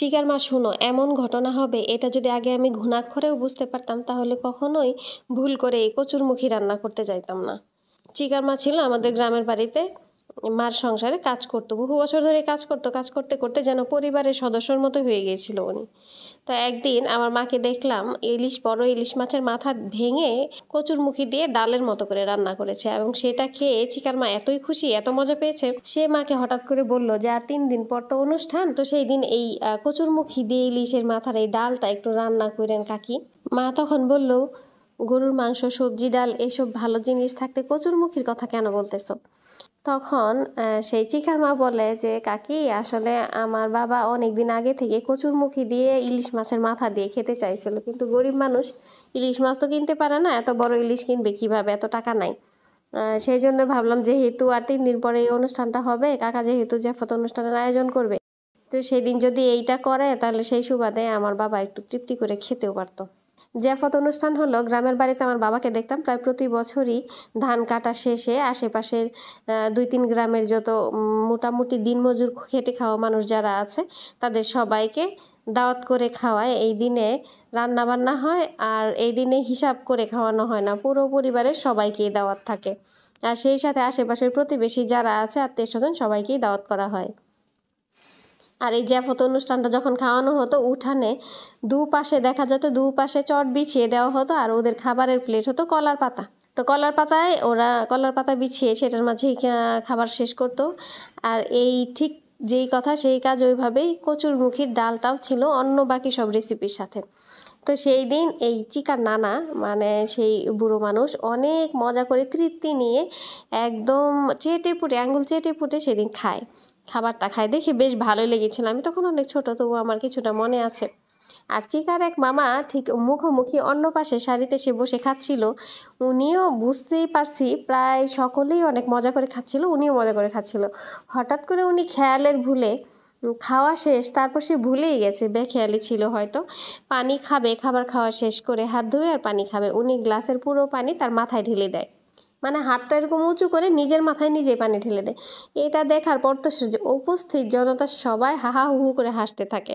চিকার মা শুনো এমন ঘটনা হবে এটা যদি আগে আমি ঘুণাক্ষরেও বুঝতে পারতাম তাহলে কখনোই ভুল করে এই কচুরমুখী রান্না করতে যাইতাম না চিকার মা ছিল আমাদের গ্রামের বাড়িতে মার সংসারে কাজ করতো বহু বছর ধরে কাজ করতো কাজ করতে করতে যেন পরিবারের সদস্যর মতো হয়ে গিয়েছিল উনি তো একদিন আমার মাকে দেখলাম ইলিশ বড় ইলিশ মাছের মাথা ভেঙে কচুরমুখী দিয়ে ডালের মতো করে রান্না করেছে এবং সেটা খেয়ে চিকার মা এতই খুশি এত মজা পেয়েছে সে মাকে হঠাৎ করে বলল যে আর তিন দিন পর তো অনুষ্ঠান তো সেই দিন এই কচুরমুখী দিয়ে ইলিশের মাথার এই ডালটা একটু রান্না করেন কাকি মা তখন বলল গরুর মাংস সবজি ডাল এসব ভালো জিনিস থাকতে কচুরমুখীর কথা কেন বলতেছ তখন সেই চিকার মা বলে যে কাকি আসলে আমার বাবা অনেকদিন আগে থেকে কচুর মুখী দিয়ে ইলিশ মাছের মাথা দিয়ে খেতে চাইছিল কিন্তু গরিব মানুষ ইলিশ মাছ তো কিনতে পারে না এত বড় ইলিশ কিনবে কিভাবে এত টাকা নাই সেই জন্য ভাবলাম যেহেতু আর তিন দিন পরে এই অনুষ্ঠানটা হবে কাকা যেহেতু জাফত অনুষ্ঠানের আয়োজন করবে তো সেদিন যদি এইটা করে তাহলে সেই সুবাদে আমার বাবা একটু তৃপ্তি করে খেতেও পারতো জ্যাফত অনুষ্ঠান হলো গ্রামের বাড়িতে আমার বাবাকে দেখতাম প্রায় প্রতি বছরই ধান কাটা শেষে আশেপাশের দুই তিন গ্রামের যত মোটামুটি দিনমজুর খেটে খাওয়া মানুষ যারা আছে তাদের সবাইকে দাওয়াত করে খাওয়ায় এই দিনে রান্না বান্না হয় আর এই দিনে হিসাব করে খাওয়ানো হয় না পুরো পরিবারের সবাইকেই দাওয়াত থাকে আর সেই সাথে আশেপাশের প্রতিবেশী যারা আছে আত্মীয় স্বজন সবাইকেই দাওয়াত করা হয় আর এই জ্যাফত অনুষ্ঠানটা যখন খাওয়ানো হতো উঠানে দুপাশে দেখা যেত দুপাশে চট বিছিয়ে দেওয়া হতো আর ওদের খাবারের প্লেট হতো কলার পাতা তো কলার পাতায় ওরা কলার পাতা বিছিয়ে সেটার মাঝেই খাবার শেষ করত আর এই ঠিক যেই কথা সেই কাজ ওইভাবেই কচুরমুখীর ডালটাও ছিল অন্য বাকি সব রেসিপির সাথে তো সেই দিন এই চিকার নানা মানে সেই বুড়ো মানুষ অনেক মজা করে তৃপ্তি নিয়ে একদম চেটে পুটে আঙুল চেটে পুটে সেদিন খায় খাবারটা খাই দেখি বেশ ভালোই লেগেছিল আমি তখন অনেক ছোট তবু আমার কিছুটা মনে আছে আর চিকার এক মামা ঠিক মুখোমুখি অন্য পাশে শাড়িতে সে বসে খাচ্ছিল উনিও বুঝতেই পারছি প্রায় সকলেই অনেক মজা করে খাচ্ছিল উনিও মজা করে খাচ্ছিল হঠাৎ করে উনি খেয়ালের ভুলে খাওয়া শেষ তারপর সে ভুলেই গেছে বেখেয়ালি ছিল হয়তো পানি খাবে খাবার খাওয়া শেষ করে হাত ধুয়ে আর পানি খাবে উনি গ্লাসের পুরো পানি তার মাথায় ঢেলে দেয় মানে হাতটা এরকম উঁচু করে নিজের মাথায় নিজে পানি ঢেলে দেয় এটা দেখার পর তো উপস্থিত জনতা সবাই হাহা হুহু করে হাসতে থাকে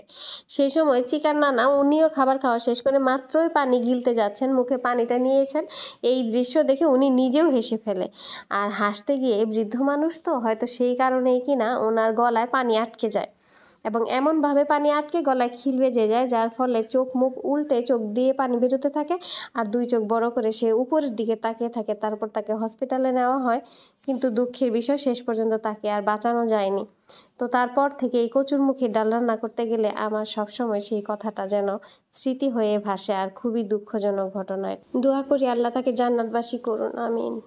সেই সময় চিকার নানা উনিও খাবার খাওয়া শেষ করে মাত্রই পানি গিলতে যাচ্ছেন মুখে পানিটা নিয়েছেন এই দৃশ্য দেখে উনি নিজেও হেসে ফেলে আর হাসতে গিয়ে বৃদ্ধ মানুষ তো হয়তো সেই কারণেই কিনা ওনার গলায় পানি আটকে যায় এবং এমনভাবে পানি আটকে গলায় খিল বেজে যায় যার ফলে চোখ মুখ উল্টে চোখ দিয়ে পানি বেরোতে থাকে আর দুই চোখ বড় করে সে উপরের দিকে তাকিয়ে থাকে তারপর তাকে হসপিটালে নেওয়া হয় কিন্তু দুঃখের বিষয় শেষ পর্যন্ত তাকে আর বাঁচানো যায়নি তো তারপর থেকে এই কচুর মুখে ডাল রান্না করতে গেলে আমার সবসময় সেই কথাটা যেন স্মৃতি হয়ে ভাসে আর খুবই দুঃখজনক ঘটনায় দোয়া করি আল্লাহ তাকে জান্নাতবাসী করুন আমিন